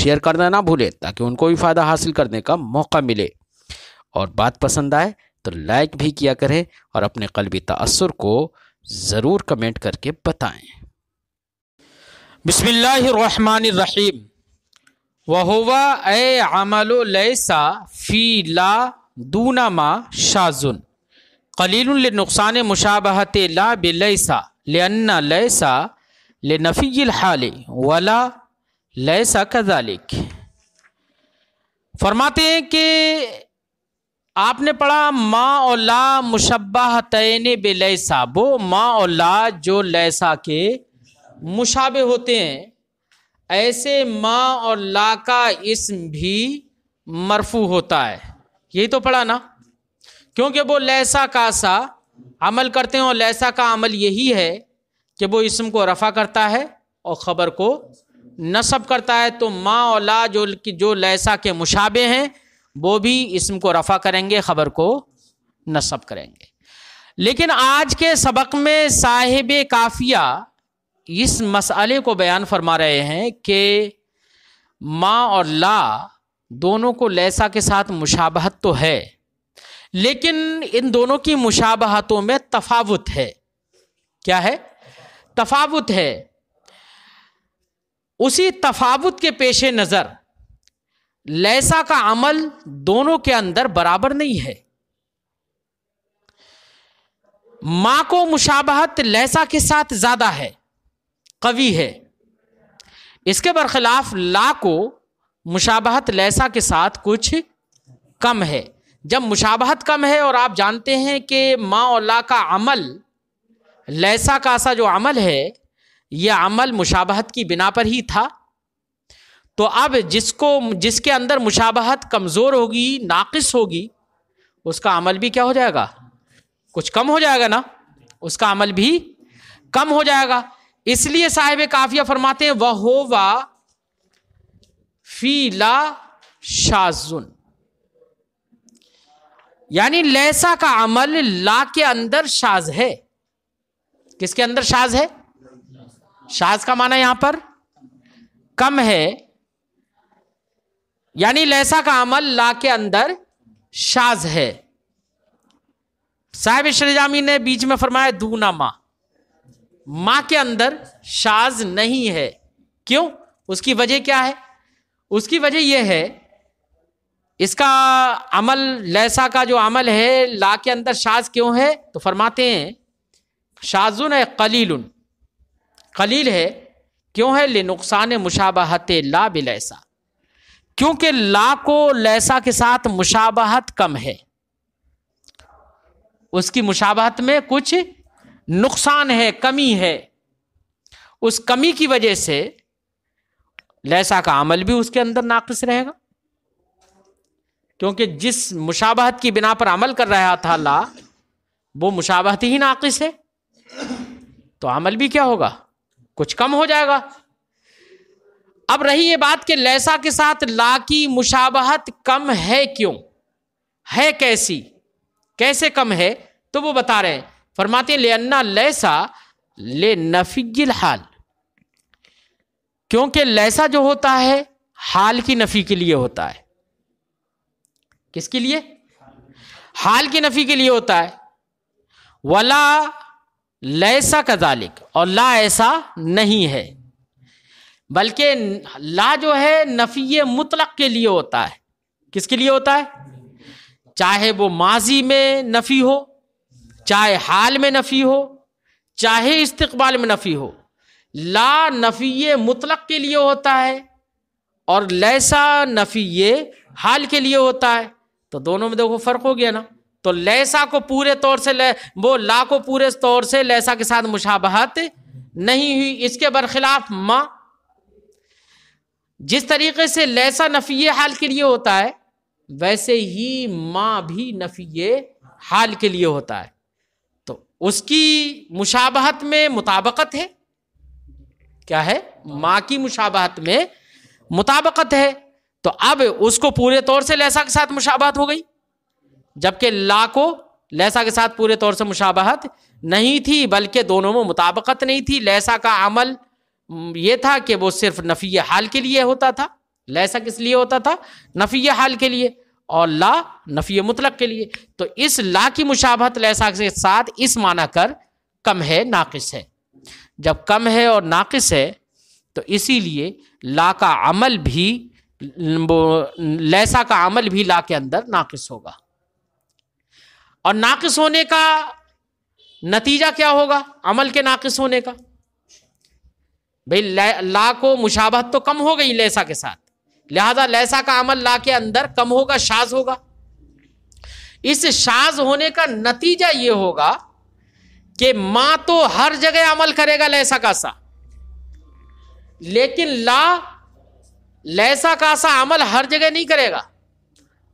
share करना ना भूलें ताकि उनको भी फ़ायदा हासिल करने का मौका मिले और बात पसंद आए तो लाइक भी किया करें और अपने कलबी तसर को ज़रूर कमेंट करके बताएं बसमीम वहुआ ए अमलसा फ़ी ला दूना मा शाजुन कलील नुकसान मुशाबहत ला बिलसा लन्ना लैसा ले नफ़ी हाल वला लैसा कदालिक फरमाते हैं कि आपने पढ़ा माँ और ला मुशबा तैन बे लैसा वो माँ और ला जो लैसा के मुशाबे होते हैं ऐसे माँ और ला का इसम भी मरफू होता है यही तो पढ़ा ना क्योंकि वो लैसा का सा अमल करते हैं और लैसा का अमल यही है कि वो इसम को रफ़ा करता है और ख़बर को नसब करता है तो माँ और ला जो जो लैसा के मुशाबे हैं वो भी इसम को रफ़ा करेंगे ख़बर को नसब करेंगे लेकिन आज के सबक में साहिब काफिया इस मसले को बयान फरमा रहे हैं कि माँ और ला दोनों को लैसा के साथ मुशाबहत तो है लेकिन इन दोनों की मुशाबहतों में तफावत है क्या है तफावत है उसी तफावत के पेश नज़र लैसा का अमल दोनों के अंदर बराबर नहीं है माँ को मुशाबहत लैसा के साथ ज़्यादा है कवि है इसके बरखिलाफ ला को मुशाबहत लैसा के साथ कुछ कम है जब मुशाबहत कम है और आप जानते हैं कि माँ और ला का अमल लैसा का सा जो अमल है यह अमल मुशाबहत की बिना पर ही था तो अब जिसको जिसके अंदर मुशाबहत कमज़ोर होगी नाक़स होगी उसका अमल भी क्या हो जाएगा कुछ कम हो जाएगा ना उसका अमल भी कम हो जाएगा इसलिए साहिब काफिया फरमाते हैं वह वा फीला शाजुन यानी लैसा का अमल ला के अंदर शाज है किसके अंदर शाज है शाज का माना यहां पर कम है यानी लहसा का अमल ला के अंदर शाज है साहेब श्रीजामी ने बीच में फरमाया दूना माँ माँ के अंदर शाज नहीं है क्यों उसकी वजह क्या है उसकी वजह यह है इसका अमल लहसा का जो अमल है ला के अंदर शाज क्यों है तो फरमाते हैं शाजुन कलीलुन कलील है क्यों है ले नुकसान मुशाबहत ला बिलैसा क्योंकि ला को लैसा के साथ मुशाबहत कम है उसकी मुशाबहत में कुछ नुकसान है कमी है उस कमी की वजह से लैसा का अमल भी उसके अंदर नाकस रहेगा क्योंकि जिस मुशाबहत की बिना पर अमल कर रहा था ला वो मुशाबहत ही नाकस है तो अमल भी क्या होगा कुछ कम हो जाएगा अब रही ये बात कि लैसा के साथ ला की मुशाबहत कम है क्यों है कैसी कैसे कम है तो वो बता रहे हैं फरमाते हैं ले अन्ना लैसा ले नफिल हाल क्योंकि लैसा जो होता है हाल की नफी के लिए होता है किसके लिए हाल की नफी के लिए होता है वला लैसा कजालिक और ला ऐसा नहीं है बल्कि ला जो है नफ़ी मुतलक के लिए होता है किसके लिए होता है चाहे वो माजी में नफ़ी हो चाहे हाल में नफ़ी हो चाहे इस्तकबाल में नफ़ी हो ला नफ़ी मुतलक के लिए होता है और लैसा नफ़ी हाल के लिए होता है तो दोनों में देखो फ़र्क हो गया ना तो लैसा को पूरे तौर से ले, वो ला को पूरे तौर से लैसा के साथ मुशाबहत नहीं हुई इसके बरखिलाफ मा जिस तरीके से लैसा नफ़ी हाल के लिए होता है वैसे ही माँ भी नफ़ी हाल के लिए होता है तो उसकी मुशाबहत में मुताबकत है क्या है माँ की मुशाबहत में मुताबकत है तो अब उसको पूरे तौर से लैसा के साथ मुशाबहत हो गई जबकि ला को लहसा के साथ पूरे तौर से मुशाबहत नहीं थी बल्कि दोनों में मुताबकत नहीं थी लहसा का अमल ये था कि वो सिर्फ नफ़ी हाल के लिए होता था लहसा किस लिए होता था नफ़ी हाल के लिए और ला नफ़ी मुतलक के लिए तो इस ला की मुशाबहत लहसा के साथ इस माना कर कम है नाकिस है जब कम है और नाकिस है तो इसीलिए ला का अमल भी लहसा का अमल भी ला के अंदर नाकिस होगा और नाकिस होने का नतीजा क्या होगा अमल के नाकिस होने का भाई ला को मुशाबहत तो कम हो गई लैसा के साथ लिहाजा लैसा का अमल ला के अंदर कम होगा शाज होगा इस शाज होने का नतीजा यह होगा कि मां तो हर जगह अमल करेगा लैसा का सा लेकिन ला लैसा का सा अमल हर जगह नहीं करेगा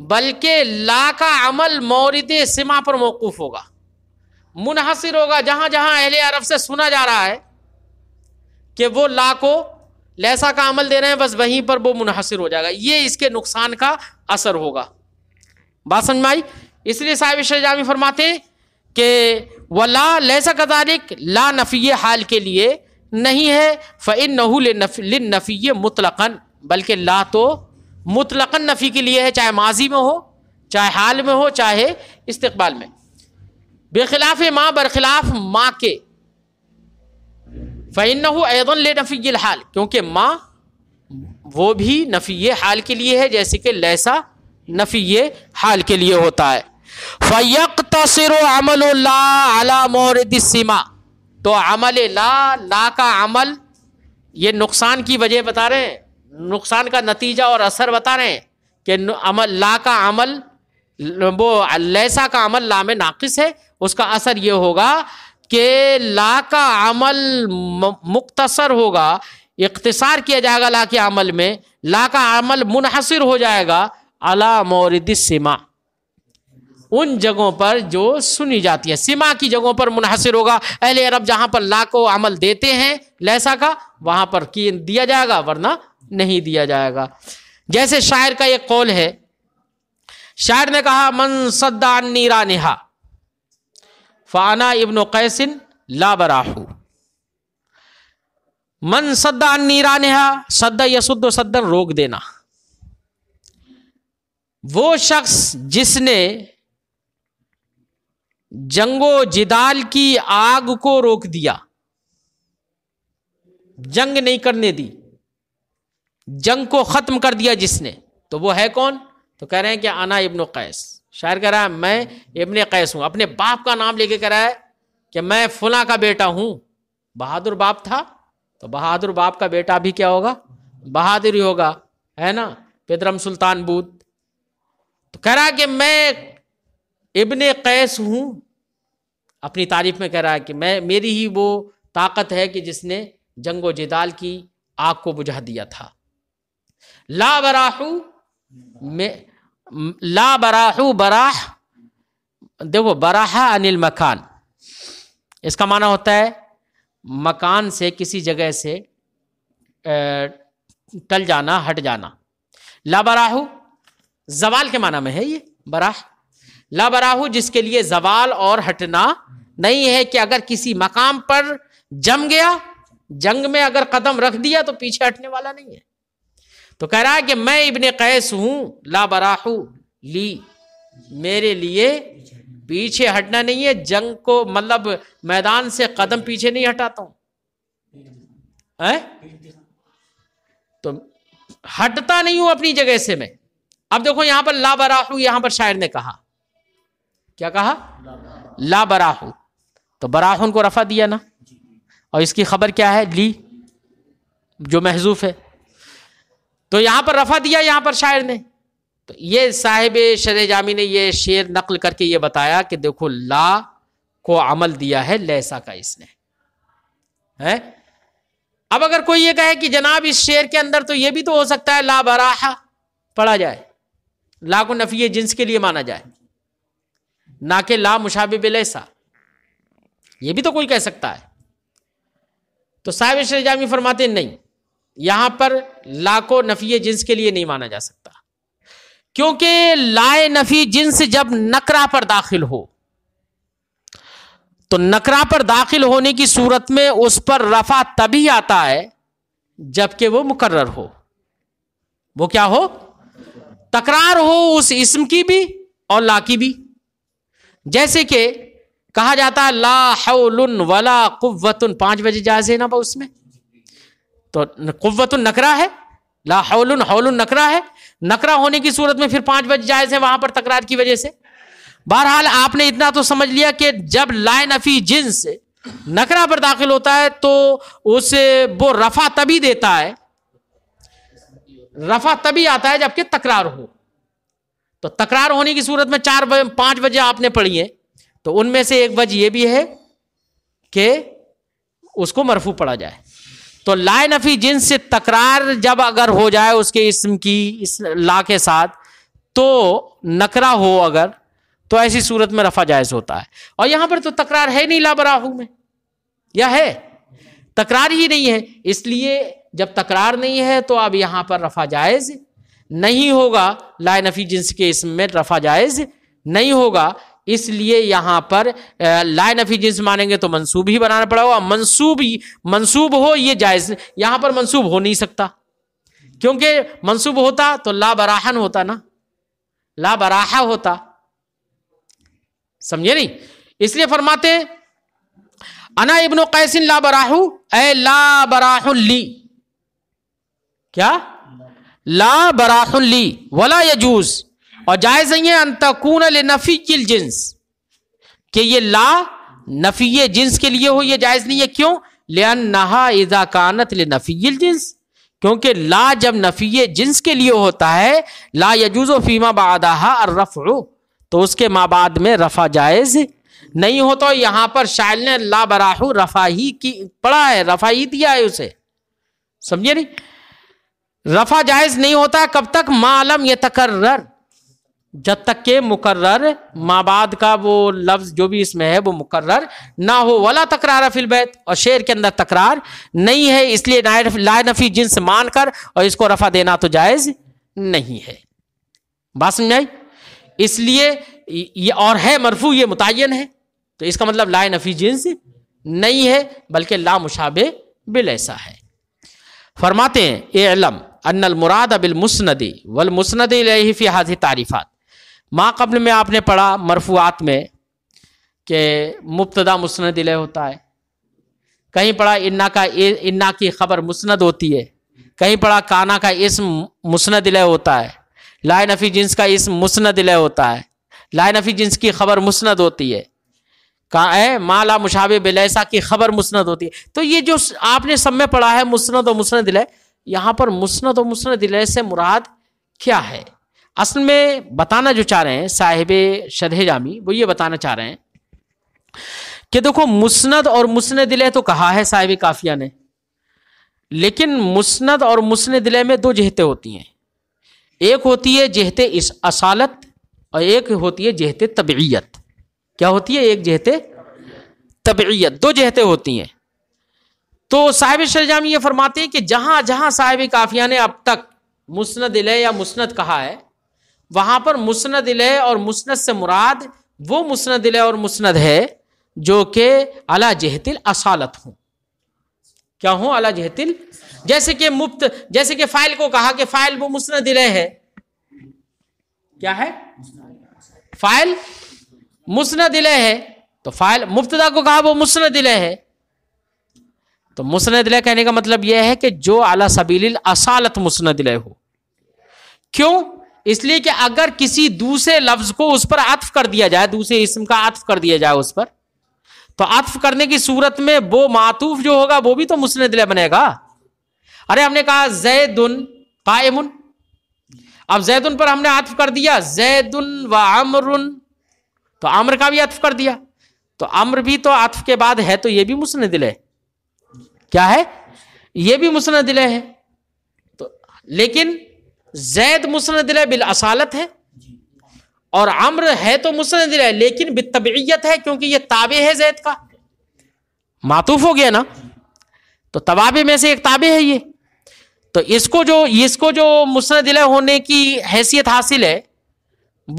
बल्कि ला का अमल मौरद सिमा पर मौकूफ़ होगा मुनहसर होगा जहाँ जहाँ अहल अरब से सुना जा रहा है कि वो ला को लहसा का अमल दे रहे हैं बस वहीं पर वो मुनहसर हो जाएगा ये इसके नुकसान का असर होगा बात समझ में आई इसलिए साहिब शाम फरमाते कि व ला लहसा तारिक ला नफ़ी हाल के लिए नहीं है फ़िन नहू नफ़ी मुतलकन बल्कि ला तो मुतलकन नफ़ी के लिए है चाहे माजी में हो चाहे हाल में हो चाहे इस्तबाल में बेखिलाफ माँ बरखिलाफ माँ के फ़ैन ऐदन ले नफ़ी हाल क्योंकि माँ वो भी नफ़ी हाल के लिए है जैसे कि लैसा नफ़ी हाल के लिए होता है फ़ैक तसर अमल ला अला मोरदीमा तो अमल ला ला का अमल ये नुकसान की वजह बता रहे हैं नुकसान का नतीजा और असर बता रहे हैं कि अमल ला का अमल वो लैसा का अमल ला में नाकिस है उसका असर ये होगा कि ला का अमल मुख्तसर होगा इख्तसार किया जाएगा ला के अमल में ला का अमल मुनहसर हो जाएगा अला मौरद सिमा उन जगहों पर जो सुनी जाती है सिमा की जगहों पर मुनहसर होगा अहले अरब जहां पर ला को अमल देते हैं लहसा का वहां पर किए दिया जाएगा वरना नहीं दिया जाएगा जैसे शायर का एक कौल है शायर ने कहा मन सद्दान नीरा नेहा फ़ाना इब्न कैसिन लाबराहू मन सद्दान नीरा सद्दा यसुद्ध सद्दन रोक देना वो शख्स जिसने जंगो जिदाल की आग को रोक दिया जंग नहीं करने दी जंग को ख़त्म कर दिया जिसने तो वो है कौन तो कह रहे हैं कि आना इब्न कैस शायर कह रहा है मैं इब्न कैस हूँ अपने बाप का नाम लेके कह रहा है कि मैं फुला का बेटा हूँ बहादुर बाप था तो बहादुर बाप का बेटा भी क्या होगा बहादुर ही होगा है ना पेदरम सुल्तान बुद्ध तो कह रहा है कि मैं इब्न कैस हूँ अपनी तारीफ में कह रहा है कि मैं मेरी ही वो ताकत है कि जिसने जंगो जिदाल की आग को बुझा दिया था ला बराहू में ला बराहू बराह देखो बराहा अनिल मकान इसका माना होता है मकान से किसी जगह से टल जाना हट जाना ला बराहू जवाल के माना में है ये बराह ला बराहू जिसके लिए जवाल और हटना नहीं है कि अगर किसी मकाम पर जम गया जंग में अगर कदम रख दिया तो पीछे हटने वाला नहीं है तो कह रहा है कि मैं इबन कैस हूँ लाबराहू ली मेरे लिए पीछे हटना नहीं है जंग को मतलब मैदान से कदम पीछे नहीं हटाता हूं तो हटता नहीं हूं अपनी जगह से मैं अब देखो यहां पर लाबराहू यहां पर शायर ने कहा क्या कहा लाबराहू तो बराहुन को रफा दिया ना और इसकी खबर क्या है ली जो महजूफ है तो यहां पर रफा दिया यहां पर शायर ने तो ये साहिब शर जामी ने ये शेर नकल करके ये बताया कि देखो ला को अमल दिया है लैसा का इसने है अब अगर कोई ये कहे कि जनाब इस शेर के अंदर तो ये भी तो हो सकता है ला बराहा पढ़ा जाए ला को नफी जिन्स के लिए माना जाए ना कि ला मुशाबिब लैसा ये भी तो कोई कह सकता है तो साहिब शेर जामी फरमाते नहीं यहां पर लाको नफी जिन्स के लिए नहीं माना जा सकता क्योंकि लाए नफी जिन्स जब नकरा पर दाखिल हो तो नकरा पर दाखिल होने की सूरत में उस पर रफा तभी आता है जबकि वो मुकर्र हो वो क्या हो तकरार हो उस इसम की भी और ला की भी जैसे कि कहा जाता है ला हौलुन वला कुव्वतुन पांच बजे जायज है ना उसमें तो कुत नकरा है ला हौल हौल नकरा है नकरा होने की सूरत में फिर पांच बज जायज है वहां पर तकरार की वजह से बहरहाल आपने इतना तो समझ लिया कि जब लाए नफी जिन्स नकरा पर दाखिल होता है तो उसे वो रफा तभी देता है रफा तभी आता है जबकि तकरार हो तो तकरार होने की सूरत में चार पांच बजे आपने पढ़ी है तो उनमें से एक वजह यह भी है कि उसको मरफू पड़ा जाए तो ला नफी जिन से तकरार जब अगर हो जाए उसके इसम की इस ला के साथ तो नकरा हो अगर तो ऐसी सूरत में रफा जायज होता है और यहां पर तो तकरार है नहीं लाबराहू में या है तकरार ही नहीं है इसलिए जब तकरार नहीं है तो अब यहां पर रफा जायज नहीं होगा लाइन नफी जिन्स के इसम में रफा जायज नहीं होगा इसलिए यहां पर लाइन ऑफ एजेंस मानेंगे तो मंसूब ही बनाना पड़ा होगा मंसूब मंसूब हो ये जायज यहां पर मंसूब हो नहीं सकता क्योंकि मंसूब होता तो ला बराहन होता ना ला बराहा होता समझे नहीं इसलिए फरमाते अना इबन कैसिन ला ए ला बराहुल्ली क्या ला बराहुल्ली वला यजूज और जायज नहीं है अंतकून नफी किल जिन्स कि ये ला नफी जिन्स के लिए हो ये जायज नहीं है क्यों ले नहा इजाकानत ले नफी जिन्स क्योंकि ला जब नफी जिन्स के लिए होता है ला यजूज फीमा बादाहा और रफ़ो तो उसके माँ बाद में रफ़ा जायज़ नहीं हो तो यहां पर शायल ने ला बराह रफा ही की पढ़ा है रफा ही दिया है उसे समझे नहीं रफा जायज नहीं होता कब तक मालम ये तकर्र जब तक के मुकर्र माबाद का वो लफ्ज जो भी इसमें है वो मुकर्र ना हो वाला तकरार फिल बैत और शेर के अंदर तकरार नहीं है इसलिए ला नफी जिन्स मानकर और इसको रफा देना तो जायज़ नहीं है बात समझ आई इसलिए ये और है मरफू ये मुतन है तो इसका मतलब ला नफी जिन्स नहीं है बल्कि ला मुशाबे बिल ऐसा है फरमाते हैं ए अलम अनल मुराद अबिल मुस्नदी वल मुस्नद फ़ी हाजी तारीफ़ात माँ कबल में आपने पढ़ा मरफूआत में कि मुबतदा मुस्ंद होता है कहीं पढ़ा इन्ना का इन्ना की खबर मुस्ंद होती है कहीं पढ़ा काना का इसम मुस्ंद होता है लाए नफ़ी जिन्स का इसम मुस्ंद होता है लाए नफ़ी जिन्स की खबर मुस्ंद होती है कहाँ है माला मुशाब बिलैसा की खबर मुस्ंद होती है तो ये जो आपने सब में पढ़ा है मुस्ंद और मुस्ंद यहाँ पर मुस्ंद और मुस्ंद से मुराद क्या है असल में बताना जो चाह रहे हैं साहिब शरह जामी वो ये बताना चाह रहे हैं कि देखो मुस्नद और मुस्ने दिले तो कहा है साहिब काफिया ने लेकिन मुस्नद और मुस्न दिले में दो जहतें होती हैं एक होती है जहते इस असालत और एक होती है जहते तबीयत क्या होती है एक जहते तबीयत दो जहतें होती हैं तो साहिब शरजामी ये फरमाते हैं कि जहाँ जहाँ साहिब काफिया ने अब तक मुस्ंद या मुस्ंद कहा है वहां पर मुस्ंद है और मुस्ंद से मुराद वो मुस्ंद है और मुस्ंद है जो कि अला जहतिल असालत हूं क्या हूं अला जहतिल जैसे कि मुफ्त जैसे कि फाइल को कहा कि फाइल वो मुस्ंद है क्या है फाइल मुस्ंद है तो फाइल मुफ्तदा को कहा वो मुस्ंद है तो मुस्ंद कहने का मतलब यह है कि जो अला सबील असालत मुस्ंद हो क्यों इसलिए कि अगर किसी दूसरे लफ्ज को उस पर अत्फ कर दिया जाए दूसरे इसम का अत्फ कर दिया जाए उस पर तो अत्फ करने की सूरत में वो मातूफ जो होगा वो भी तो दिल बनेगा अरे हमने कहा जैदुन कायमुन अब जैदुन पर हमने अत्फ कर दिया जैदुन व अमरुन तो अम्र का भी अत्फ कर दिया तो अम्र भी तो अत्फ के बाद है तो ये भी मुस्लिम है क्या है ये भी दिल है तो लेकिन जैद मुस्ंद बिल असालत है और अम्र है तो मुस्ंद लेकिन बितबियत है क्योंकि ये ताबे है जैद का मातूफ हो गया ना तो तवाबे में से एक ताबे है ये तो इसको जो इसको जो मुस्ंद होने की हैसियत हासिल है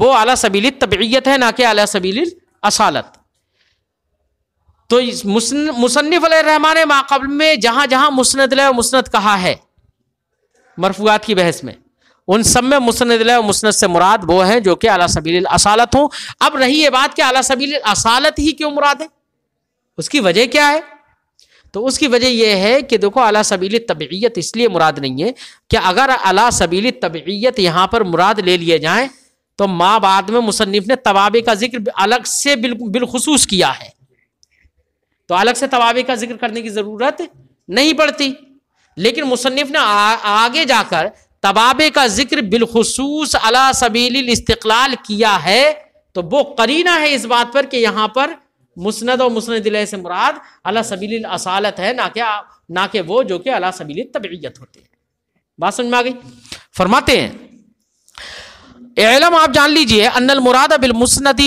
वो अला सबील तबियत है ना कि अला सबील असालत तो मुसनफ़ रहमान माकबल में जहां जहां मुस्ंद मुसनत कहा है मरफूआत की बहस में उन सब में मुस्ंद मुस्ंद से मुराद वो हैं जो कि अला सबील असालत हों अब रही ये बात कि अला सबील असालत ही क्यों मुराद है उसकी वजह क्या है तो उसकी वजह यह है कि देखो अला सबील तबीयत इसलिए मुराद नहीं है कि अगर अला सबील तबीयत यहाँ पर मुराद ले लिए जाए तो माँ बाद में मुसनफ़ ने तवाबे का जिक्र अलग से बिल बिलखसूस किया है तो अलग से तवाबे का जिक्र करने की ज़रूरत नहीं पड़ती लेकिन मुसनफ़ ने आ, आगे जाकर तबाबे का जिक्र बिलखसूस अला सबील इस्तलाल किया है तो वो करीना है इस बात पर कि यहाँ पर मुस्ंद और मुस्ंद से मुराद अला सबील असालत है ना क्या ना कि वो जो कि अला सबील तबीयत होते हैं बात समझ में आ गई फरमाते हैं एलम आप जान लीजिए अनल मुराद वल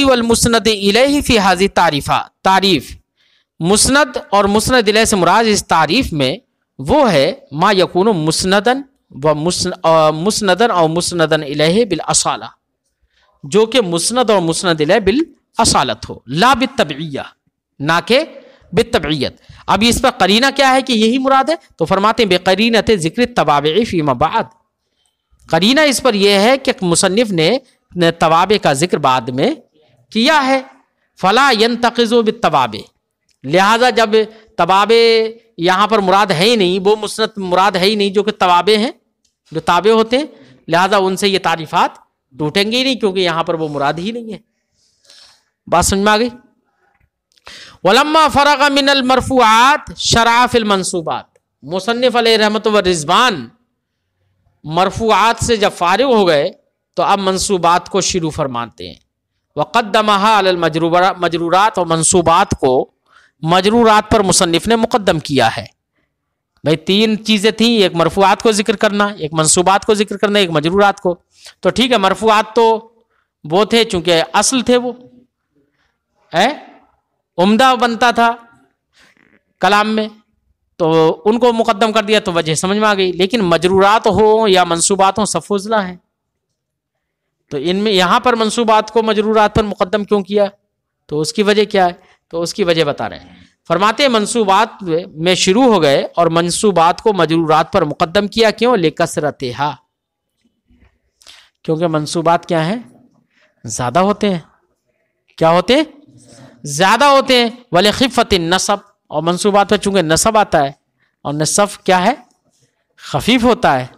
वलमुसनद इलेही फी हाजी तारीफ़ा तारीफ़ मुस्ंद और मुस्ंद से मुराद इस तारीफ़ में वो है मा यकून मुस्ंदन व मुस्नदन और मुस्नदन अलह बिल असाला जो कि मुस्नद और मुस्नद इलह बिल असालत हो ला बित तबिया ना के बित तबियत अब इस पर करीना क्या है कि यही मुराद है तो फरमाते बेकरीन थे जिक्र तबाब फ़ीमाबाद करीना इस पर यह है कि मुसनफ़ ने तवाबे का जिक्र बाद में किया है फला तकजो तकज़ो तवाबे लिहाजा जब तवाबे यहाँ पर मुराद है ही नहीं वो मुसनत मुराद है ही नहीं जो कि तवाबे हैं जो ताबे होते हैं लिहाजा उनसे ये तारीफात टूटेंगे ही नहीं क्योंकि यहां पर वो मुराद ही नहीं है बात समझ में आ गई वलम्मा फ़रग मिनल मरफूआत शराफिल मनसूबात मुसनफ़ रहमत व रिजवान मरफूआत से जब फारग हो गए तो अब मनसूबात को शुरू फरमाते हैं वक़दमहा मजरूबा मजरूरात और मनसूबात को मजरूरात पर मुसन्फ़ ने मुकदम किया है भाई तीन चीज़ें थी एक मरफूआत को जिक्र करना एक मनसूबात को जिक्र करना एक मजरूरात को तो ठीक है मरफूआत तो वो थे चूंकि असल थे वो है उम्दा बनता था कलाम में तो उनको मुकदम कर दिया तो वजह समझ में आ गई लेकिन मजरूरात हो या मनसूबात हो सफुजला है तो इनमें यहाँ पर मनसूबात को मजरूरात पर मुकदम क्यों किया तो उसकी वजह क्या है तो उसकी वजह बता रहे हैं फरमाते मनसूबात में शुरू हो गए और मनसूबात को मजरूरात पर मुकदम किया क्यों ले हा क्योंकि मनसूबात क्या है ज़्यादा होते हैं क्या होते हैं ज़्यादा होते हैं वाले खिफत नसब और मनसूबात पर चूंकि नसब आता है और नसब क्या है खफीफ होता है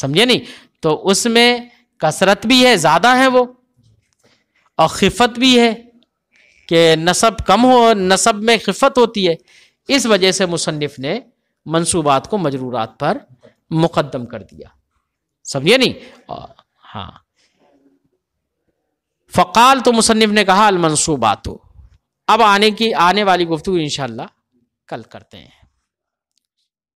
समझे नहीं तो उसमें कसरत भी है ज़्यादा है वो और खिफत भी है कि नसब कम हो नसब में खिफत होती है इस वजह से मुसनफ़ ने मनसूबात को मजरूरात पर मुकदम कर दिया समझिए नहीं हाँ फ़काल तो मुसनफ़ ने कहा अलमनसूबात अब आने की आने वाली गुफ्तु इनशाला कल करते हैं